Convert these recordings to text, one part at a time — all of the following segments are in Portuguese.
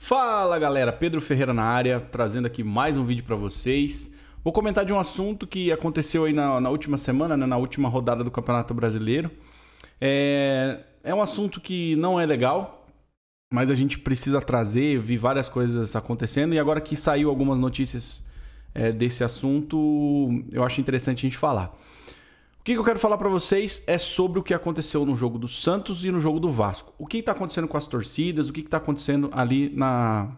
Fala galera, Pedro Ferreira na área, trazendo aqui mais um vídeo para vocês. Vou comentar de um assunto que aconteceu aí na, na última semana, né, na última rodada do Campeonato Brasileiro. É, é um assunto que não é legal, mas a gente precisa trazer, vi várias coisas acontecendo e agora que saiu algumas notícias é, desse assunto, eu acho interessante a gente falar que, que eu quero falar para vocês é sobre o que aconteceu no jogo do Santos e no jogo do Vasco. O que está acontecendo com as torcidas, o que está acontecendo ali na,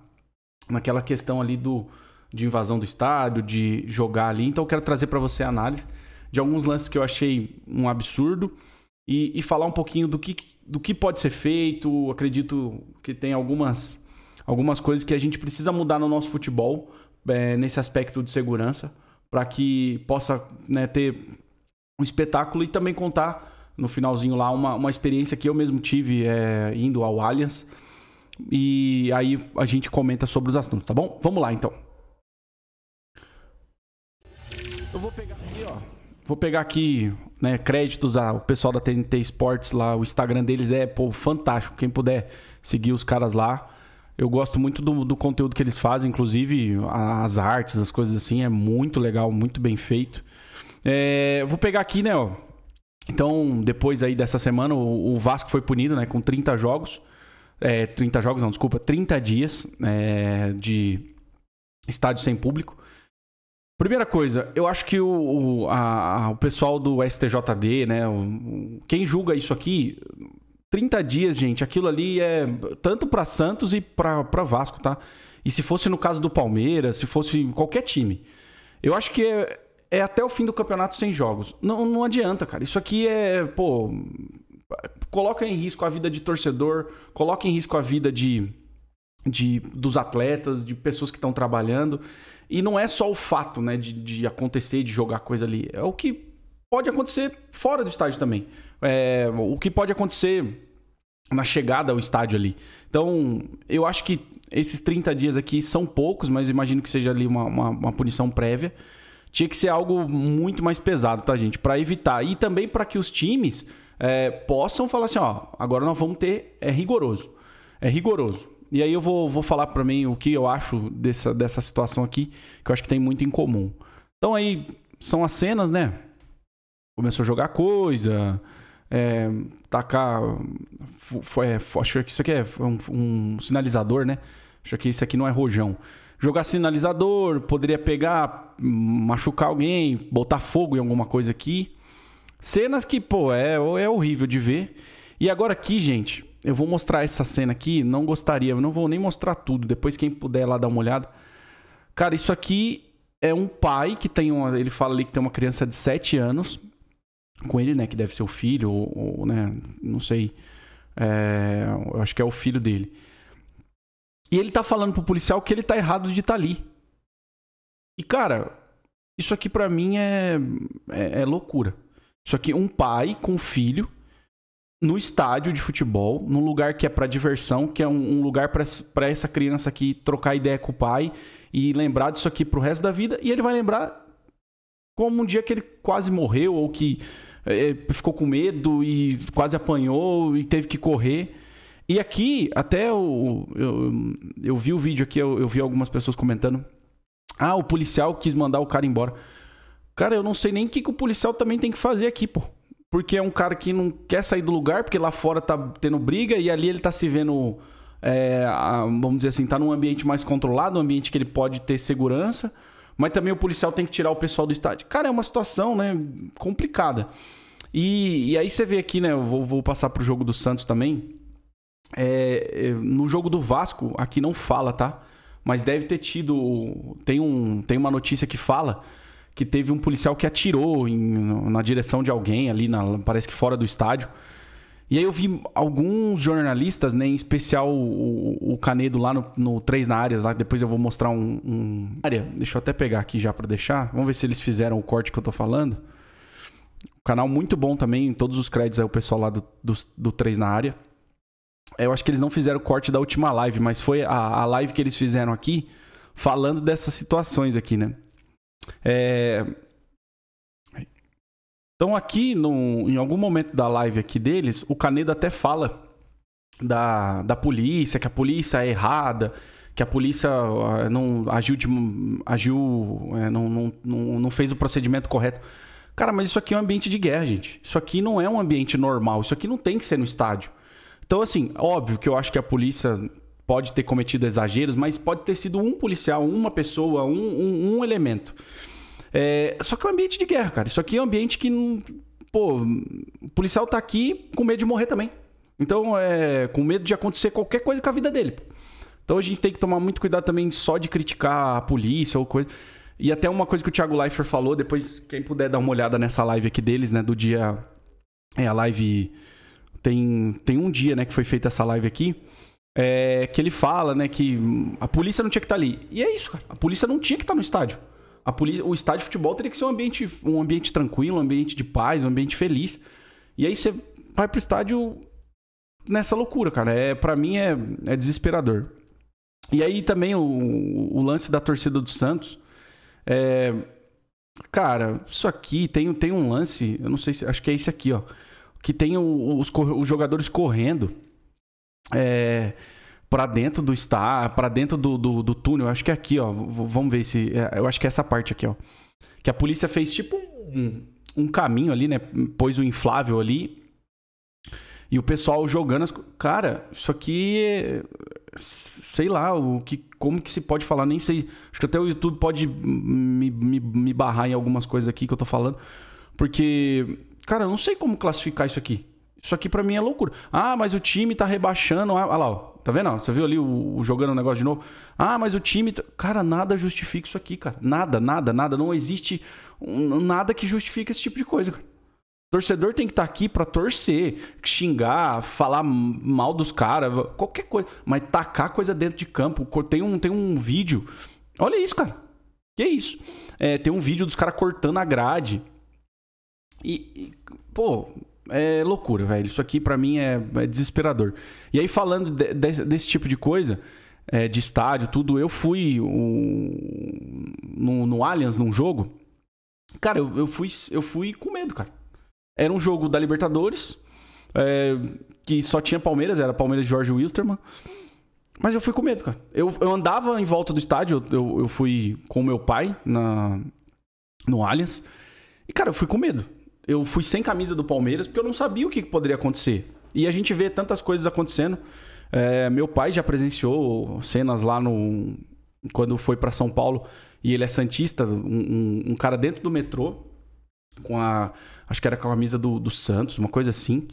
naquela questão ali do, de invasão do estádio, de jogar ali. Então eu quero trazer para você a análise de alguns lances que eu achei um absurdo e, e, falar um pouquinho do que, do que pode ser feito. Acredito que tem algumas, algumas coisas que a gente precisa mudar no nosso futebol é, nesse aspecto de segurança para que possa né, ter um espetáculo e também contar no finalzinho lá uma, uma experiência que eu mesmo tive é, indo ao Allianz. E aí a gente comenta sobre os assuntos, tá bom? Vamos lá então. Eu vou pegar aqui, ó. Vou pegar aqui, né, créditos ao pessoal da TNT Sports lá, o Instagram deles é, pô, fantástico. Quem puder seguir os caras lá, eu gosto muito do, do conteúdo que eles fazem, inclusive as artes, as coisas assim. É muito legal, muito bem feito. É, vou pegar aqui, né, ó. Então, depois aí dessa semana, o, o Vasco foi punido, né, com 30 jogos. É, 30 jogos, não, desculpa, 30 dias é, de estádio sem público. Primeira coisa, eu acho que o, o, a, o pessoal do STJD, né, o, quem julga isso aqui, 30 dias, gente, aquilo ali é tanto para Santos e para Vasco, tá? E se fosse no caso do Palmeiras, se fosse qualquer time. Eu acho que é, é até o fim do campeonato sem jogos. Não, não adianta, cara. Isso aqui é, pô, coloca em risco a vida de torcedor, coloca em risco a vida de, de dos atletas, de pessoas que estão trabalhando. E não é só o fato, né, de, de acontecer, de jogar coisa ali. É o que pode acontecer fora do estádio também. É, o que pode acontecer na chegada ao estádio ali. Então, eu acho que esses 30 dias aqui são poucos, mas imagino que seja ali uma, uma, uma punição prévia. Tinha que ser algo muito mais pesado, tá, gente? Para evitar. E também para que os times é, possam falar assim: ó, agora nós vamos ter. É rigoroso. É rigoroso. E aí eu vou, vou falar para mim o que eu acho dessa, dessa situação aqui, que eu acho que tem muito em comum. Então aí são as cenas, né? começou a jogar coisa, é, tacar. Foi, é, acho que isso aqui é um, um, sinalizador, né? Acho que isso aqui não é rojão. Jogar sinalizador, poderia pegar, machucar alguém, botar fogo em alguma coisa aqui. Cenas que, pô, é, é horrível de ver. E agora aqui, gente, eu vou mostrar essa cena aqui. Não gostaria, não vou nem mostrar tudo. Depois, quem puder lá dar uma olhada. Cara, isso aqui é um pai que tem uma. Ele fala ali que tem uma criança de 7 anos com ele, né? Que deve ser o filho, ou, ou né? Não sei. É, eu acho que é o filho dele. E ele tá falando pro policial que ele tá errado de estar tá ali. E, cara, isso aqui para mim é, é, é loucura. Isso aqui, um pai com filho no estádio de futebol, num lugar que é para diversão, que é um, um lugar para essa criança aqui trocar ideia com o pai e lembrar disso aqui pro resto da vida. E ele vai lembrar como um dia que ele quase morreu ou que é, ficou com medo e quase apanhou e teve que correr. E aqui, até o, eu, eu vi o vídeo aqui, eu, eu vi algumas pessoas comentando. Ah, o policial quis mandar o cara embora. Cara, eu não sei nem o que, que o policial também tem que fazer aqui, pô. Porque é um cara que não quer sair do lugar, porque lá fora tá tendo briga e ali ele tá se vendo. É, vamos dizer assim, tá num ambiente mais controlado, um ambiente que ele pode ter segurança. Mas também o policial tem que tirar o pessoal do estádio. Cara, é uma situação, né, complicada. E, e aí você vê aqui, né? Eu vou, vou passar pro jogo do Santos também. É, é, no jogo do Vasco, aqui não fala, tá? Mas deve ter tido. Tem, um, tem uma notícia que fala que teve um policial que atirou em, na direção de alguém ali, na, parece que fora do estádio. E aí eu vi alguns jornalistas, né, em especial o, o Canedo lá no, no 3 na área, lá depois eu vou mostrar um, um... área. Deixa eu até pegar aqui já para deixar. Vamos ver se eles fizeram o corte que eu tô falando. canal muito bom também, todos os créditos aí o pessoal lá do, do, do 3 na área. É, eu acho que eles não fizeram o corte da última live, mas foi a, a live que eles fizeram aqui falando dessas situações aqui, né? É, então aqui, no, em algum momento da live aqui deles, o Canedo até fala da, da polícia, que a polícia é errada, que a polícia ah, não agiu, de, agiu é, não, não, não, não fez o procedimento correto. Cara, mas isso aqui é um ambiente de guerra, gente. Isso aqui não é um ambiente normal. Isso aqui não tem que ser no estádio. Então, assim, óbvio que eu acho que a polícia pode ter cometido exageros, mas pode ter sido um policial, uma pessoa, um, um, um elemento. É, só que é um ambiente de guerra, cara. Isso aqui é um ambiente que Pô, o policial tá aqui com medo de morrer também. Então, é com medo de acontecer qualquer coisa com a vida dele. Então a gente tem que tomar muito cuidado também só de criticar a polícia ou coisa. E até uma coisa que o Thiago Leifert falou, depois quem puder dar uma olhada nessa live aqui deles, né, do dia é a live tem tem um dia, né, que foi feita essa live aqui, é que ele fala, né, que a polícia não tinha que estar tá ali. E é isso, cara. A polícia não tinha que estar tá no estádio. A polícia, o estádio de futebol teria que ser um ambiente, um ambiente tranquilo, um ambiente de paz, um ambiente feliz. E aí você vai pro estádio nessa loucura, cara. É, para mim é, é desesperador. E aí também o, o lance da torcida do Santos. É, cara, isso aqui tem, tem um lance, eu não sei se. Acho que é esse aqui, ó. Que tem os, os jogadores correndo. É para dentro do estar, para dentro do, do, do, túnel. Acho que é aqui, ó. Vamos ver se. É, eu acho que é essa parte aqui, ó. Que a polícia fez tipo um, um caminho ali, né? Pôs o um inflável ali. E o pessoal jogando as. Cara, isso aqui. É... Sei lá, o que, como que se pode falar, nem sei. Acho que até o YouTube pode me, me, me barrar em algumas coisas aqui que eu tô falando. Porque, cara, eu não sei como classificar isso aqui. Isso aqui para mim é loucura. Ah, mas o time tá rebaixando. Ah, lá, ó. Tá vendo? Você viu ali o, o jogando o negócio de novo? Ah, mas o time. Tá-, cara, nada justifica isso aqui, cara. Nada, nada, nada. Não existe um, nada que justifique esse tipo de coisa, cara. Torcedor tem que estar tá aqui para torcer, xingar, falar mal dos caras, qualquer coisa. Mas tacar coisa dentro de campo. Tem um, tem um vídeo. Olha isso, cara. Que isso? É, tem um vídeo dos caras cortando a grade. E, e, pô, é loucura, velho. Isso aqui para mim é, é, desesperador. E aí, falando de, de, desse tipo de coisa, é, de estádio, tudo, eu fui um, no, no Allianz, num jogo. Cara, eu, eu, fui, eu fui com medo, cara. Era um jogo da Libertadores, é, que só tinha Palmeiras, era Palmeiras de Jorge Wilstermann. Mas eu fui com medo, cara. Eu, eu andava em volta do estádio, eu, eu fui com meu pai na, no Allianz. E, cara, eu fui com medo eu fui sem camisa do Palmeiras porque eu não sabia o que poderia acontecer. E a gente vê tantas coisas acontecendo. É, meu pai já presenciou cenas lá no. Quando foi para São Paulo e ele é Santista, um, um, cara dentro do metrô, com a. Acho que era com a camisa do, do Santos, uma coisa assim.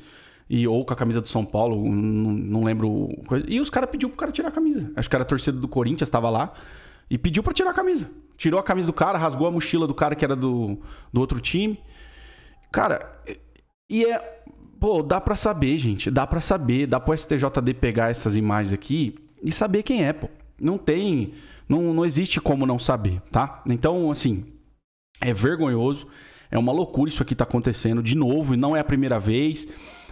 E, ou com a camisa do São Paulo, não, não lembro. e os caras pediu pro cara tirar a camisa. Acho que era a torcida do Corinthians, estava lá. E pediu para tirar a camisa. Tirou a camisa do cara, rasgou a mochila do cara que era do, do outro time. Cara, e é. Pô, dá pra saber, gente. Dá pra saber. Dá pro STJD pegar essas imagens aqui e saber quem é, pô. Não tem. Não, não existe como não saber, tá? Então, assim. É vergonhoso. É uma loucura isso aqui tá acontecendo de novo e não é a primeira vez.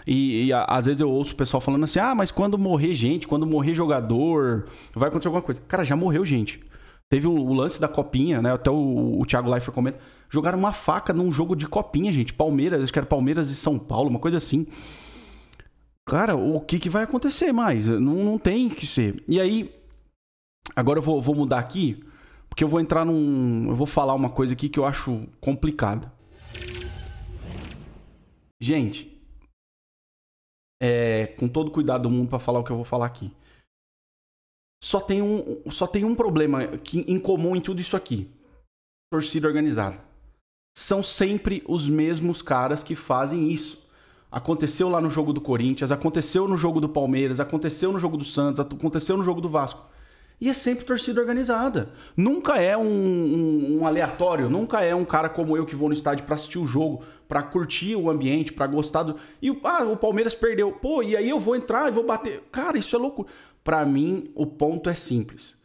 E, e a, às vezes eu ouço o pessoal falando assim: ah, mas quando morrer gente, quando morrer jogador, vai acontecer alguma coisa. Cara, já morreu gente. Teve um, o lance da copinha, né? Até o, o Thiago Leifert comenta. Jogaram uma faca num jogo de copinha, gente. Palmeiras, acho que era Palmeiras e São Paulo, uma coisa assim. Cara, o que, que vai acontecer mais? Não, não tem que ser. E aí, agora eu vou, vou mudar aqui, porque eu vou entrar num. Eu vou falar uma coisa aqui que eu acho complicada. Gente, é, com todo cuidado do mundo para falar o que eu vou falar aqui. Só tem um, só tem um problema que, em comum em tudo isso aqui: torcida organizada. São sempre os mesmos caras que fazem isso. Aconteceu lá no jogo do Corinthians, aconteceu no jogo do Palmeiras, aconteceu no jogo do Santos, aconteceu no jogo do Vasco. E é sempre torcida organizada. Nunca é um, um, um, aleatório, nunca é um cara como eu que vou no estádio para assistir o jogo, para curtir o ambiente, para gostar do. E ah, o Palmeiras perdeu. Pô, e aí eu vou entrar e vou bater. Cara, isso é louco. Para mim, o ponto é simples.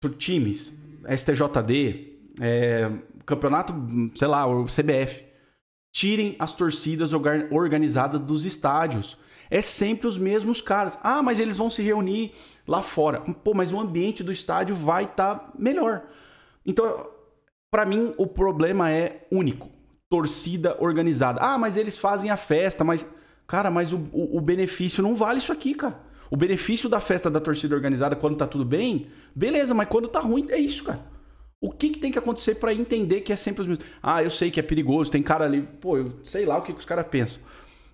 Por times, é STJD, é, campeonato, sei lá, o CBF, tirem as torcidas organizadas dos estádios. É sempre os mesmos caras. Ah, mas eles vão se reunir lá fora. Pô, mas o ambiente do estádio vai estar tá melhor. Então, para mim, o problema é único. Torcida organizada. Ah, mas eles fazem a festa, mas. Cara, mas o, o, o benefício não vale isso aqui, cara. O benefício da festa da torcida organizada quando tá tudo bem, beleza, mas quando tá ruim, é isso, cara. O que, que tem que acontecer para entender que é sempre os mesmos? Ah, eu sei que é perigoso, tem cara ali, pô, eu sei lá o que, que os caras pensam.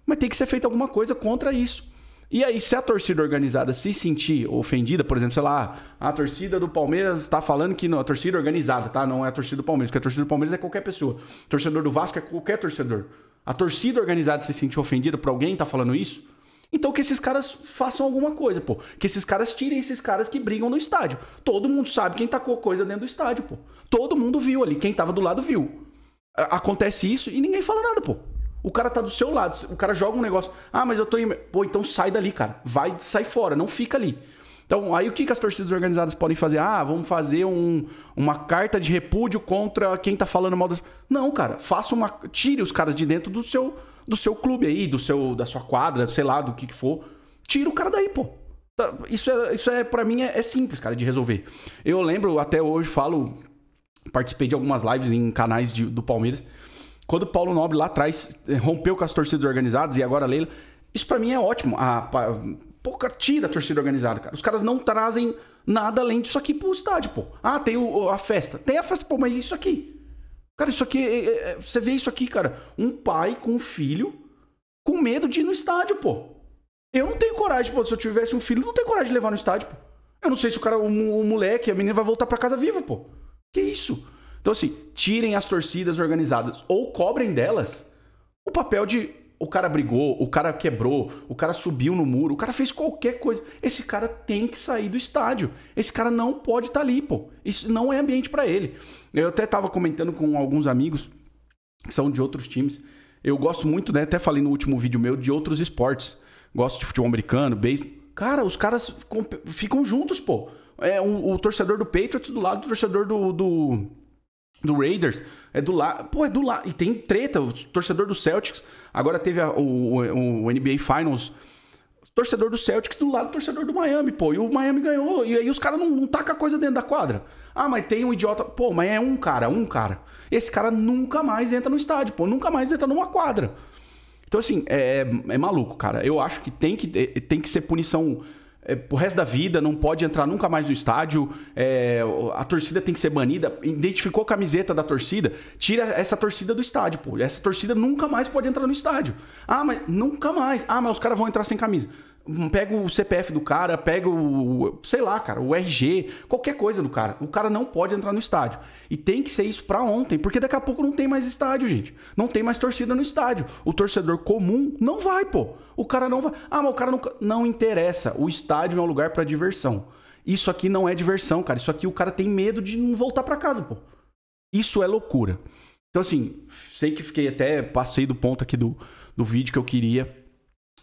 Mas tem que ser feita alguma coisa contra isso. E aí, se a torcida organizada se sentir ofendida, por exemplo, sei lá, a torcida do Palmeiras está falando que não, a torcida organizada, tá? Não é a torcida do Palmeiras, porque a torcida do Palmeiras é qualquer pessoa. torcedor do Vasco é qualquer torcedor. A torcida organizada se sentir ofendida por alguém tá falando isso, então que esses caras façam alguma coisa, pô. Que esses caras tirem esses caras que brigam no estádio. Todo mundo sabe quem tacou coisa dentro do estádio, pô. Todo mundo viu ali, quem tava do lado viu. Acontece isso e ninguém fala nada, pô. O cara tá do seu lado, o cara joga um negócio. Ah, mas eu tô. Em... Pô, então sai dali, cara. Vai, sai fora, não fica ali. Então, aí o que, que as torcidas organizadas podem fazer? Ah, vamos fazer um, uma carta de repúdio contra quem tá falando mal do. Não, cara, faça uma. Tire os caras de dentro do seu do seu clube aí, do seu, da sua quadra, sei lá, do que, que for. Tira o cara daí, pô. Tá, isso é, isso é para mim, é, é, simples, cara, de resolver. Eu lembro, até hoje, falo, participei de algumas lives em canais de, do Palmeiras. Quando o Paulo Nobre lá atrás eh, rompeu com as torcidas organizadas e agora a Leila, isso para mim é ótimo. Ah, a, a, tira a torcida organizada, cara. Os caras não trazem nada além disso aqui pro estádio, pô. Ah, tem o, a festa. Tem a festa, pô, mas isso aqui. Cara, isso aqui. É, é, é, você vê isso aqui, cara. Um pai com um filho com medo de ir no estádio, pô. Eu não tenho coragem, pô. Se eu tivesse um filho, eu não tenho coragem de levar no estádio, pô. Eu não sei se o cara, o, o moleque, a menina vai voltar para casa viva, pô. Que isso? Então, assim, tirem as torcidas organizadas ou cobrem delas o papel de o cara brigou, o cara quebrou, o cara subiu no muro, o cara fez qualquer coisa. Esse cara tem que sair do estádio. Esse cara não pode estar tá ali, pô. Isso não é ambiente para ele. Eu até tava comentando com alguns amigos que são de outros times. Eu gosto muito, né? Até falei no último vídeo meu de outros esportes. Gosto de futebol americano, beisebol. Cara, os caras ficam juntos, pô. É um, o torcedor do Patriots do lado do torcedor do, do do Raiders, é do lado. Pô, é do lado. E tem treta, o torcedor do Celtics. Agora teve a, o, o, o, NBA Finals. Torcedor do Celtics do lado do torcedor do Miami, pô. E o Miami ganhou. E aí os caras não, não tacam a coisa dentro da quadra. Ah, mas tem um idiota. Pô, mas é um cara, um cara. Esse cara nunca mais entra no estádio, pô. Nunca mais entra numa quadra. Então, assim, é, é maluco, cara. Eu acho que tem que, é, tem que ser punição é, pro resto da vida, não pode entrar nunca mais no estádio, é, a torcida tem que ser banida. Identificou a camiseta da torcida, tira essa torcida do estádio, pô. Essa torcida nunca mais pode entrar no estádio. Ah, mas nunca mais. Ah, mas os caras vão entrar sem camisa. Pega o CPF do cara, pega o, sei lá, cara, o RG, qualquer coisa do cara. O cara não pode entrar no estádio. E tem que ser isso para ontem, porque daqui a pouco não tem mais estádio, gente. Não tem mais torcida no estádio. O torcedor comum não vai, pô. O cara não vai. Ah, mas o cara não. Não interessa. O estádio é um lugar para diversão. Isso aqui não é diversão, cara. Isso aqui o cara tem medo de não voltar para casa, pô. Isso é loucura. Então, assim, sei que fiquei até. Passei do ponto aqui do, do vídeo que eu queria.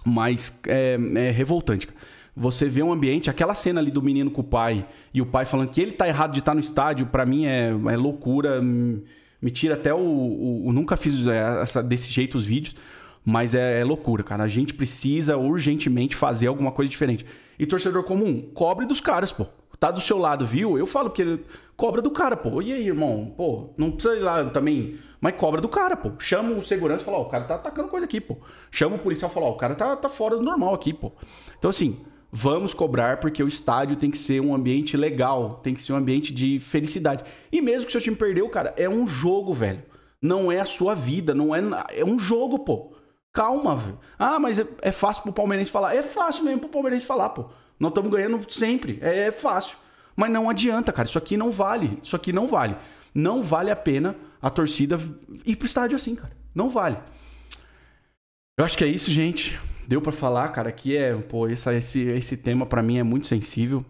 Mas é, é revoltante. Você vê um ambiente, aquela cena ali do menino com o pai e o pai falando que ele tá errado de estar tá no estádio, para mim é, é loucura. Me tira até o, o, o Nunca fiz é, essa, desse jeito os vídeos, mas é, é loucura, cara. A gente precisa urgentemente fazer alguma coisa diferente. E torcedor comum, cobre dos caras, pô tá do seu lado, viu? Eu falo, porque ele cobra do cara, pô. E aí, irmão? Pô, não precisa ir lá também. Mas cobra do cara, pô. Chama o segurança e fala, ó, o cara tá atacando coisa aqui, pô. Chama o policial e fala, ó, o cara tá, tá fora do normal aqui, pô. Então, assim, vamos cobrar porque o estádio tem que ser um ambiente legal, tem que ser um ambiente de felicidade. E mesmo que o seu time perdeu, cara, é um jogo, velho. Não é a sua vida, não é. É um jogo, pô. Calma, velho. Ah, mas é, é fácil pro palmeirense falar. É fácil mesmo pro palmeirense falar, pô. Nós estamos ganhando sempre. É, é fácil. Mas não adianta, cara. Isso aqui não vale. Isso aqui não vale. Não vale a pena a torcida ir pro estádio assim, cara. Não vale. Eu acho que é isso, gente. Deu para falar, cara. Aqui é, pô, essa, esse, esse tema para mim é muito sensível.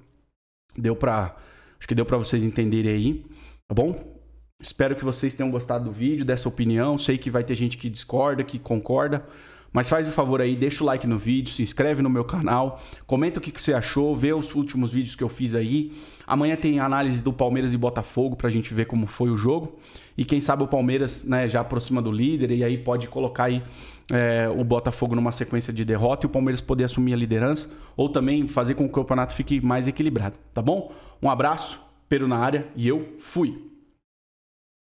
Deu para, acho que deu para vocês entenderem aí, tá bom? Espero que vocês tenham gostado do vídeo, dessa opinião. Sei que vai ter gente que discorda, que concorda. Mas faz o favor aí, deixa o like no vídeo, se inscreve no meu canal, comenta o que, você achou, vê os últimos vídeos que eu fiz aí. Amanhã tem análise do Palmeiras e Botafogo pra gente ver como foi o jogo. E quem sabe o Palmeiras né, já aproxima do líder e aí pode colocar aí é, o Botafogo numa sequência de derrota e o Palmeiras poder assumir a liderança ou também fazer com que o campeonato fique mais equilibrado, tá bom? Um abraço, peru na área e eu fui!